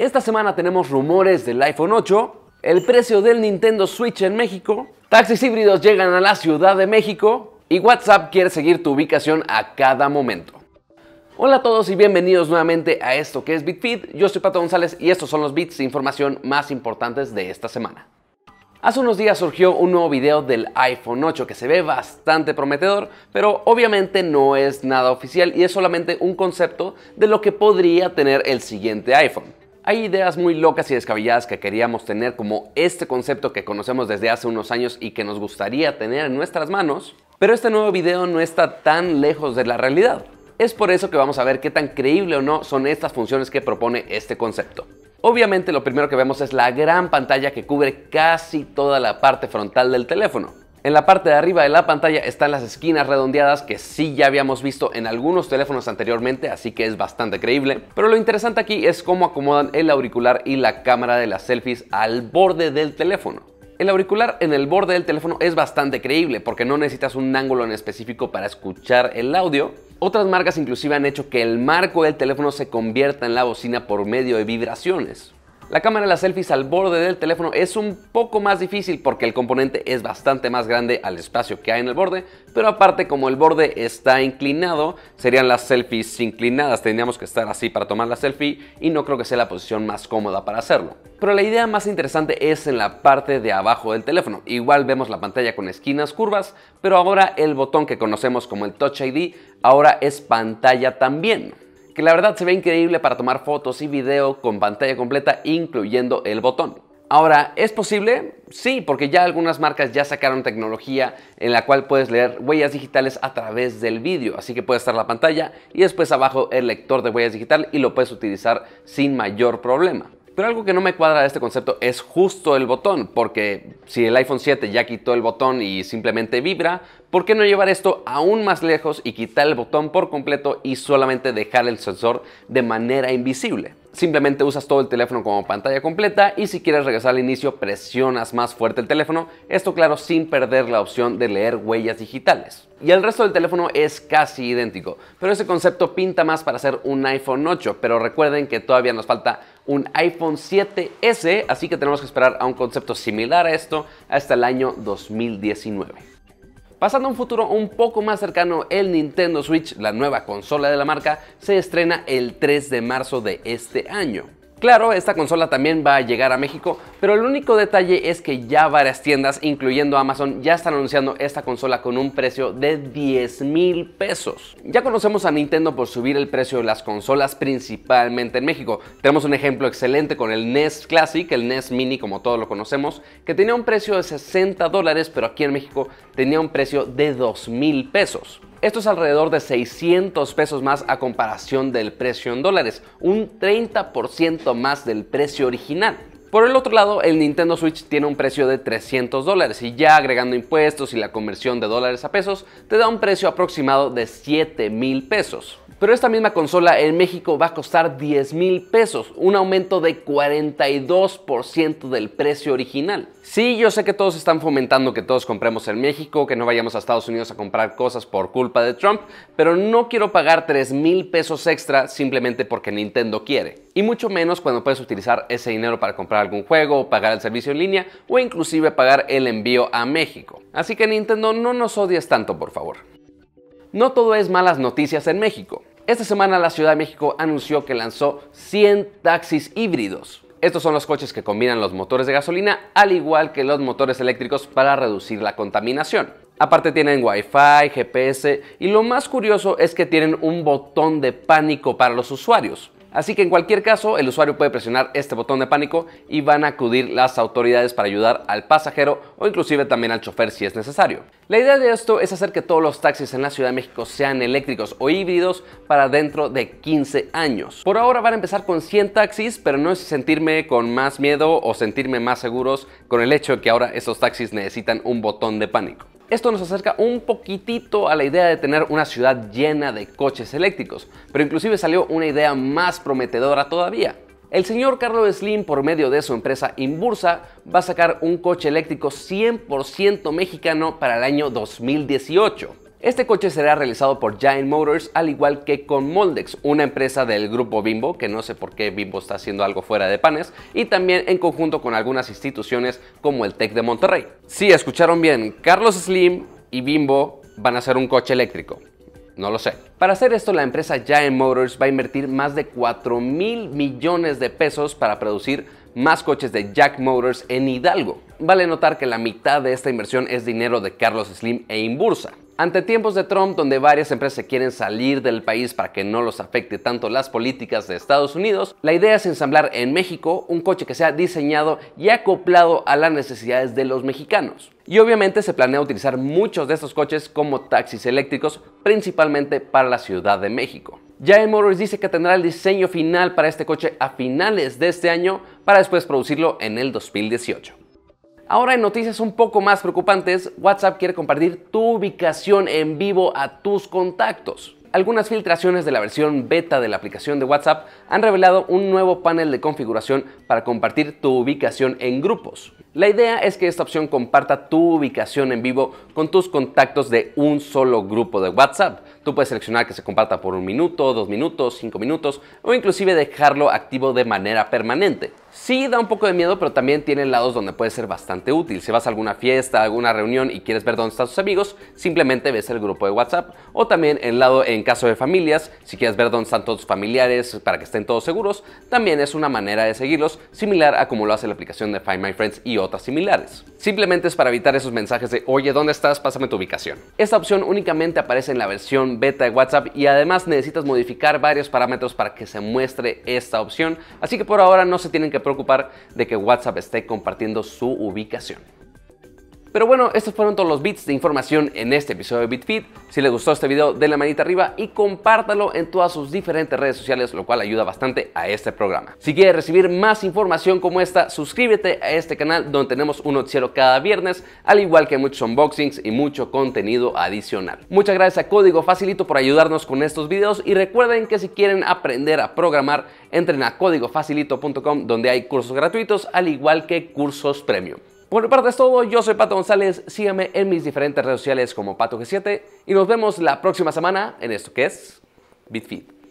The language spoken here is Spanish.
Esta semana tenemos rumores del iPhone 8, el precio del Nintendo Switch en México, taxis híbridos llegan a la Ciudad de México y WhatsApp quiere seguir tu ubicación a cada momento. Hola a todos y bienvenidos nuevamente a esto que es BitFeed. Yo soy Pato González y estos son los bits de información más importantes de esta semana. Hace unos días surgió un nuevo video del iPhone 8 que se ve bastante prometedor, pero obviamente no es nada oficial y es solamente un concepto de lo que podría tener el siguiente iPhone. Hay ideas muy locas y descabelladas que queríamos tener, como este concepto que conocemos desde hace unos años y que nos gustaría tener en nuestras manos, pero este nuevo video no está tan lejos de la realidad. Es por eso que vamos a ver qué tan creíble o no son estas funciones que propone este concepto. Obviamente lo primero que vemos es la gran pantalla que cubre casi toda la parte frontal del teléfono. En la parte de arriba de la pantalla están las esquinas redondeadas que sí ya habíamos visto en algunos teléfonos anteriormente, así que es bastante creíble. Pero lo interesante aquí es cómo acomodan el auricular y la cámara de las selfies al borde del teléfono. El auricular en el borde del teléfono es bastante creíble porque no necesitas un ángulo en específico para escuchar el audio. Otras marcas inclusive han hecho que el marco del teléfono se convierta en la bocina por medio de vibraciones. La cámara de las selfies al borde del teléfono es un poco más difícil porque el componente es bastante más grande al espacio que hay en el borde, pero aparte como el borde está inclinado, serían las selfies inclinadas, tendríamos que estar así para tomar la selfie y no creo que sea la posición más cómoda para hacerlo. Pero la idea más interesante es en la parte de abajo del teléfono, igual vemos la pantalla con esquinas curvas, pero ahora el botón que conocemos como el Touch ID ahora es pantalla también que la verdad se ve increíble para tomar fotos y video con pantalla completa incluyendo el botón. Ahora, ¿es posible? Sí, porque ya algunas marcas ya sacaron tecnología en la cual puedes leer huellas digitales a través del vídeo, así que puede estar la pantalla y después abajo el lector de huellas digital y lo puedes utilizar sin mayor problema. Pero algo que no me cuadra de este concepto es justo el botón, porque si el iPhone 7 ya quitó el botón y simplemente vibra, ¿por qué no llevar esto aún más lejos y quitar el botón por completo y solamente dejar el sensor de manera invisible? Simplemente usas todo el teléfono como pantalla completa y si quieres regresar al inicio presionas más fuerte el teléfono, esto claro sin perder la opción de leer huellas digitales. Y el resto del teléfono es casi idéntico, pero ese concepto pinta más para hacer un iPhone 8, pero recuerden que todavía nos falta un iPhone 7S, así que tenemos que esperar a un concepto similar a esto hasta el año 2019. Pasando a un futuro un poco más cercano, el Nintendo Switch, la nueva consola de la marca, se estrena el 3 de marzo de este año. Claro, esta consola también va a llegar a México, pero el único detalle es que ya varias tiendas, incluyendo Amazon, ya están anunciando esta consola con un precio de 10 mil pesos. Ya conocemos a Nintendo por subir el precio de las consolas, principalmente en México. Tenemos un ejemplo excelente con el NES Classic, el NES Mini como todos lo conocemos, que tenía un precio de 60 dólares, pero aquí en México tenía un precio de 2 mil pesos. Esto es alrededor de 600 pesos más a comparación del precio en dólares, un 30% más del precio original. Por el otro lado, el Nintendo Switch tiene un precio de 300 dólares y ya agregando impuestos y la conversión de dólares a pesos, te da un precio aproximado de 7 mil pesos. Pero esta misma consola en México va a costar 10 mil pesos, un aumento de 42% del precio original. Sí, yo sé que todos están fomentando que todos compremos en México, que no vayamos a Estados Unidos a comprar cosas por culpa de Trump, pero no quiero pagar 3 mil pesos extra simplemente porque Nintendo quiere. Y mucho menos cuando puedes utilizar ese dinero para comprar algún juego, pagar el servicio en línea o inclusive pagar el envío a México. Así que Nintendo, no nos odies tanto, por favor. No todo es malas noticias en México. Esta semana la Ciudad de México anunció que lanzó 100 taxis híbridos. Estos son los coches que combinan los motores de gasolina al igual que los motores eléctricos para reducir la contaminación. Aparte tienen Wi-Fi, GPS y lo más curioso es que tienen un botón de pánico para los usuarios. Así que en cualquier caso, el usuario puede presionar este botón de pánico y van a acudir las autoridades para ayudar al pasajero o inclusive también al chofer si es necesario. La idea de esto es hacer que todos los taxis en la Ciudad de México sean eléctricos o híbridos para dentro de 15 años. Por ahora van a empezar con 100 taxis, pero no es sentirme con más miedo o sentirme más seguros con el hecho de que ahora esos taxis necesitan un botón de pánico. Esto nos acerca un poquitito a la idea de tener una ciudad llena de coches eléctricos, pero inclusive salió una idea más prometedora todavía. El señor Carlos Slim, por medio de su empresa Inbursa, va a sacar un coche eléctrico 100% mexicano para el año 2018. Este coche será realizado por Giant Motors al igual que con Moldex, una empresa del grupo Bimbo, que no sé por qué Bimbo está haciendo algo fuera de panes, y también en conjunto con algunas instituciones como el TEC de Monterrey. Sí, escucharon bien, Carlos Slim y Bimbo van a hacer un coche eléctrico. No lo sé. Para hacer esto, la empresa Giant Motors va a invertir más de 4 mil millones de pesos para producir más coches de Jack Motors en Hidalgo. Vale notar que la mitad de esta inversión es dinero de Carlos Slim e Inbursa. Ante tiempos de Trump, donde varias empresas quieren salir del país para que no los afecte tanto las políticas de Estados Unidos, la idea es ensamblar en México un coche que sea diseñado y acoplado a las necesidades de los mexicanos. Y obviamente se planea utilizar muchos de estos coches como taxis eléctricos, principalmente para la Ciudad de México. Jaime Morris dice que tendrá el diseño final para este coche a finales de este año para después producirlo en el 2018. Ahora en noticias un poco más preocupantes, WhatsApp quiere compartir tu ubicación en vivo a tus contactos. Algunas filtraciones de la versión beta de la aplicación de WhatsApp han revelado un nuevo panel de configuración para compartir tu ubicación en grupos. La idea es que esta opción comparta tu ubicación en vivo con tus contactos de un solo grupo de WhatsApp, Tú puedes seleccionar que se comparta por un minuto, dos minutos, cinco minutos o inclusive dejarlo activo de manera permanente. Sí da un poco de miedo, pero también tiene lados donde puede ser bastante útil. Si vas a alguna fiesta, alguna reunión y quieres ver dónde están tus amigos, simplemente ves el grupo de WhatsApp o también el lado en caso de familias, si quieres ver dónde están todos tus familiares para que estén todos seguros, también es una manera de seguirlos similar a como lo hace la aplicación de Find My Friends y otras similares. Simplemente es para evitar esos mensajes de oye, ¿dónde estás? Pásame tu ubicación. Esta opción únicamente aparece en la versión beta de WhatsApp y además necesitas modificar varios parámetros para que se muestre esta opción, así que por ahora no se tienen que preocupar de que WhatsApp esté compartiendo su ubicación. Pero bueno, estos fueron todos los bits de información en este episodio de BitFeed. Si les gustó este video, denle la manita arriba y compártalo en todas sus diferentes redes sociales, lo cual ayuda bastante a este programa. Si quieres recibir más información como esta, suscríbete a este canal donde tenemos un noticiero cada viernes, al igual que muchos unboxings y mucho contenido adicional. Muchas gracias a Código Facilito por ayudarnos con estos videos y recuerden que si quieren aprender a programar, entren a códigofacilito.com donde hay cursos gratuitos al igual que cursos premium. Por mi parte es todo, yo soy Pato González, síganme en mis diferentes redes sociales como g 7 y nos vemos la próxima semana en esto que es BitFeed.